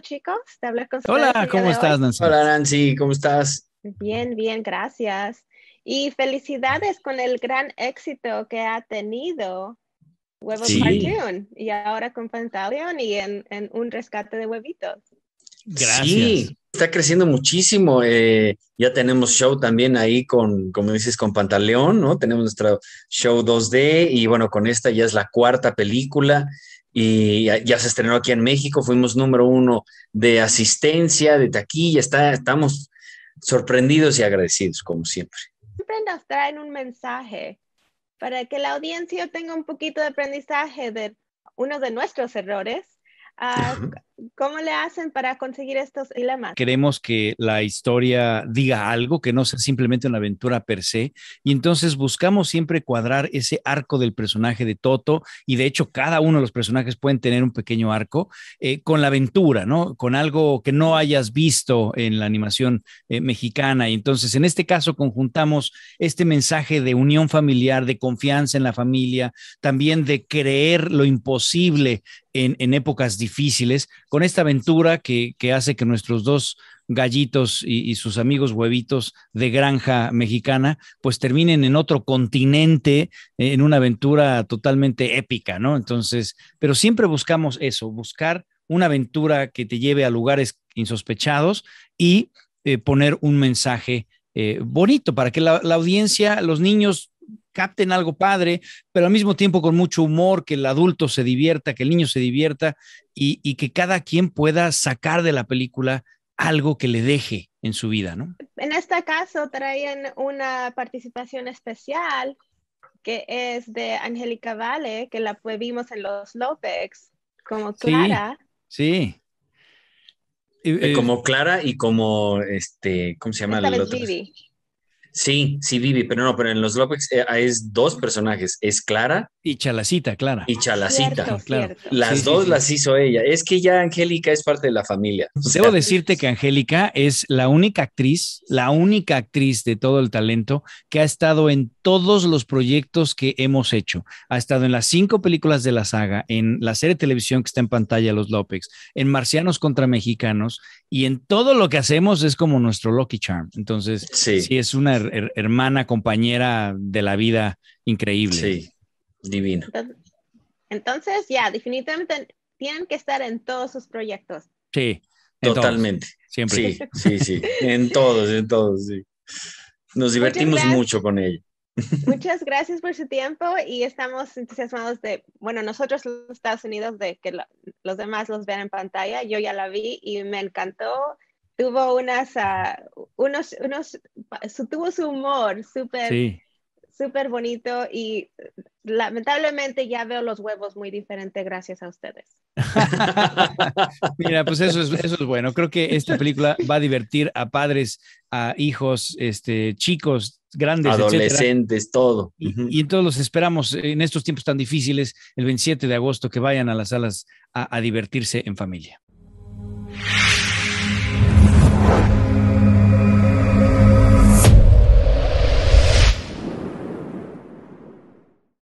chicos, te hablas con Hola, ¿cómo estás, Nancy? Hola, Nancy, ¿cómo estás? Bien, bien, gracias. Y felicidades con el gran éxito que ha tenido Huevos Cartoon y ahora con Pantaleón y en, un rescate de huevitos. Gracias. Sí, está creciendo muchísimo. Eh, ya tenemos show también ahí con, como dices, con Pantaleón, ¿no? Tenemos nuestro show 2D y bueno, con esta ya es la cuarta película y ya, se estrenó aquí en México, fuimos número uno de asistencia, de taquilla, está, estamos sorprendidos y agradecidos como siempre. Siempre nos traen un mensaje para que la audiencia tenga un poquito de aprendizaje de uno de nuestros errores. Ah, ¿Cómo le hacen para conseguir estos más? Queremos que la historia diga algo, que no sea simplemente una aventura per se, y entonces buscamos siempre cuadrar ese arco del personaje de Toto, y de hecho cada uno de los personajes pueden tener un pequeño arco, eh, con la aventura, ¿no? Con algo que no hayas visto en la animación eh, mexicana. Y entonces en este caso conjuntamos este mensaje de unión familiar, de confianza en la familia, también de creer lo imposible en, en, épocas difíciles con esta aventura que, hace que nuestros dos gallitos y, sus amigos huevitos de granja mexicana, pues terminen en otro continente, eh, en una aventura totalmente épica, ¿no? Entonces, pero siempre buscamos eso, buscar una aventura que te lleve a lugares insospechados y eh, poner un mensaje eh, bonito para que la, audiencia, los niños capten algo padre, pero al mismo tiempo con mucho humor, que el adulto se divierta, que el niño se divierta y, que cada quien pueda sacar de la película algo que le deje en su vida, ¿no? En este caso traen una participación especial que es de Angélica Vale, que la vimos en Los López, como Clara. Sí. como eh, Clara y como, este, ¿cómo se llama? la Sí, sí, Vivi, pero no, pero en los López hay eh, es dos personajes, es Clara y Chalacita, Clara. Y Chalacita, claro. Las dos las hizo ella. Es que ya Angélica es parte de la familia. Debo decirte que Angélica es la única actriz, la única actriz de todo el talento que ha estado en todos los proyectos que hemos hecho. Ha estado en las cinco películas de la saga, en la serie de televisión que está en pantalla, Los López, en Marcianos contra Mexicanos, y en todo lo que hacemos es como nuestro Lucky Charm. Entonces, sí, es una hermana, compañera de la vida increíble. Sí. Divino. Entonces, ya, definitivamente tienen que estar en todos sus proyectos. Sí. Totalmente. Siempre. Sí, sí, sí. En todos, en todos, sí. Nos divertimos mucho con ella. Muchas gracias por su tiempo y estamos entusiasmados de, bueno, nosotros los Estados Unidos, de que los demás los vean en pantalla. Yo ya la vi y me encantó. Tuvo unas, ah, unos, unos, tuvo su humor súper, súper bonito y lamentablemente ya veo los huevos muy diferente gracias a ustedes. Mira, pues eso es, bueno. Creo que esta película va a divertir a padres, a hijos, este, chicos, grandes, adolescentes, todo. Y, entonces todos los esperamos en estos tiempos tan difíciles, el 27 de agosto, que vayan a las salas a divertirse en familia.